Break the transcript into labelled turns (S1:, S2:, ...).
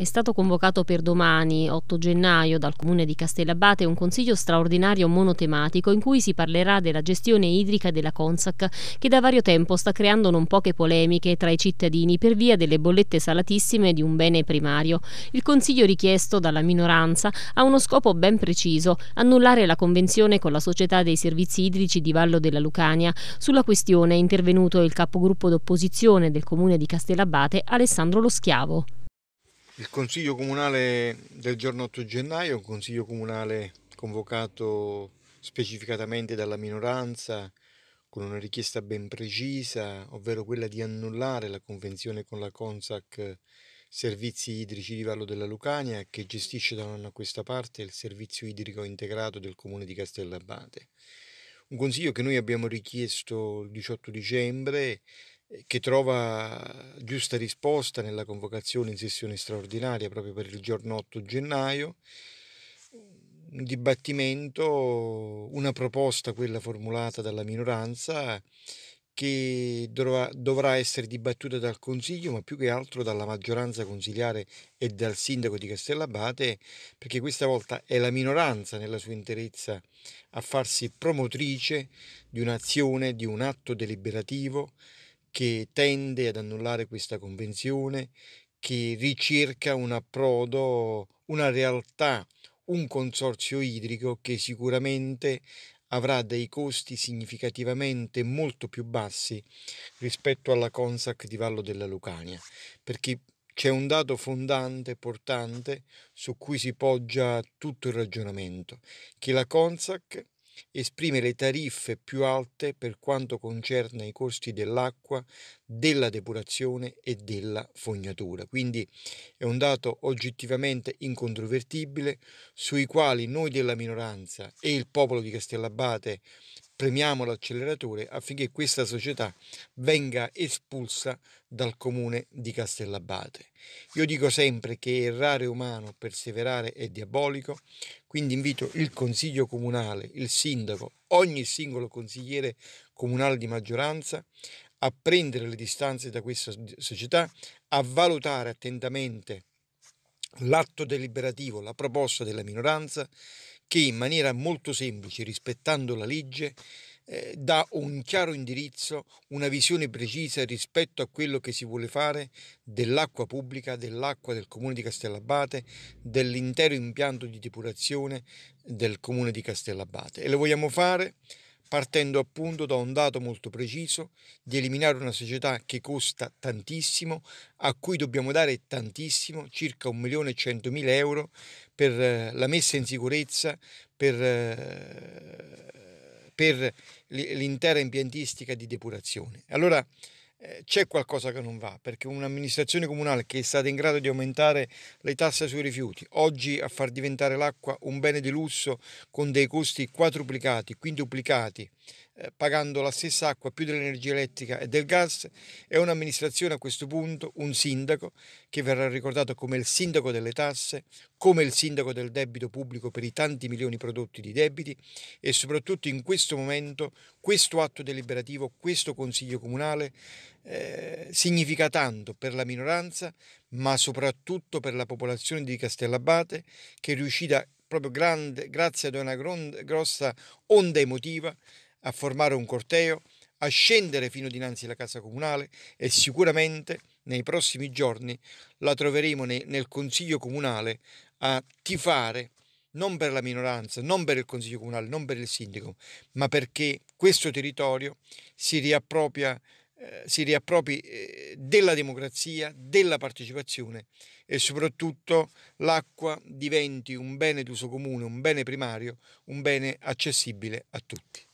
S1: È stato convocato per domani, 8 gennaio, dal comune di Castellabate un consiglio straordinario monotematico in cui si parlerà della gestione idrica della Consac che da vario tempo sta creando non poche polemiche tra i cittadini per via delle bollette salatissime di un bene primario. Il consiglio richiesto dalla minoranza ha uno scopo ben preciso, annullare la convenzione con la Società dei Servizi Idrici di Vallo della Lucania. Sulla questione è intervenuto il capogruppo d'opposizione del comune di Castellabate Alessandro Lo Schiavo.
S2: Il Consiglio Comunale del giorno 8 gennaio, un Consiglio Comunale convocato specificatamente dalla minoranza con una richiesta ben precisa, ovvero quella di annullare la convenzione con la Consac Servizi Idrici di Vallo della Lucania che gestisce da un anno a questa parte il servizio idrico integrato del comune di Castellabate. Un consiglio che noi abbiamo richiesto il 18 dicembre che trova giusta risposta nella convocazione in sessione straordinaria proprio per il giorno 8 gennaio. Un dibattimento, una proposta, quella formulata dalla minoranza, che dovrà, dovrà, essere dibattuta dal Consiglio, ma più che altro dalla maggioranza consiliare e dal sindaco di Castellabate, perché questa volta è la minoranza nella sua interezza a farsi promotrice di un'azione, di un atto deliberativo che tende ad annullare questa convenzione, che ricerca un approdo, una realtà, un consorzio idrico che sicuramente avrà dei costi significativamente molto più bassi rispetto alla Consac di Vallo della Lucania, perché c'è un dato fondante, portante, su cui si poggia tutto il ragionamento, che la Consac esprime le tariffe più alte per quanto concerne i costi dell'acqua, della depurazione e della fognatura. Quindi è un dato oggettivamente incontrovertibile sui quali noi della minoranza e il popolo di Castellabate premiamo l'acceleratore affinché questa società venga espulsa dal comune di Castellabate. Io dico sempre che errare umano, perseverare è diabolico, quindi invito il consiglio comunale, il sindaco, ogni singolo consigliere comunale di maggioranza a prendere le distanze da questa società, a valutare attentamente l'atto deliberativo, la proposta della minoranza che in maniera molto semplice, rispettando la legge, eh, dà un chiaro indirizzo, una visione precisa rispetto a quello che si vuole fare dell'acqua pubblica, dell'acqua del comune di Castellabate, dell'intero impianto di depurazione del comune di Castellabate. E lo vogliamo fare partendo appunto da un dato molto preciso di eliminare una società che costa tantissimo, a cui dobbiamo dare tantissimo, circa 1.100.000 euro per eh, la messa in sicurezza, per, eh, per l'intera impiantistica di depurazione. Allora eh, c'è qualcosa che non va, perché un'amministrazione comunale che è stata in grado di aumentare le tasse sui rifiuti, oggi a far diventare l'acqua un bene di lusso con dei costi quadruplicati, quintuplicati eh, pagando la stessa acqua più dell'energia elettrica e del gas, è un'amministrazione a questo punto, un sindaco, che verrà ricordato come il sindaco delle tasse, come il sindaco del debito pubblico per i tanti milioni prodotti di debiti e soprattutto in questo momento questo atto deliberativo, questo Consiglio Comunale eh, significa tanto per la minoranza, ma soprattutto per la popolazione di Castellabate che è riuscita proprio grande, grazie ad una grossa onda emotiva a formare un corteo, a scendere fino dinanzi alla casa comunale e sicuramente nei prossimi giorni la troveremo nel Consiglio Comunale a tifare non per la minoranza, non per il Consiglio Comunale, non per il sindaco, ma perché questo territorio si riappropria eh, si riappropri eh, della democrazia, della partecipazione e soprattutto l'acqua diventi un bene d'uso comune, un bene primario, un bene accessibile a tutti.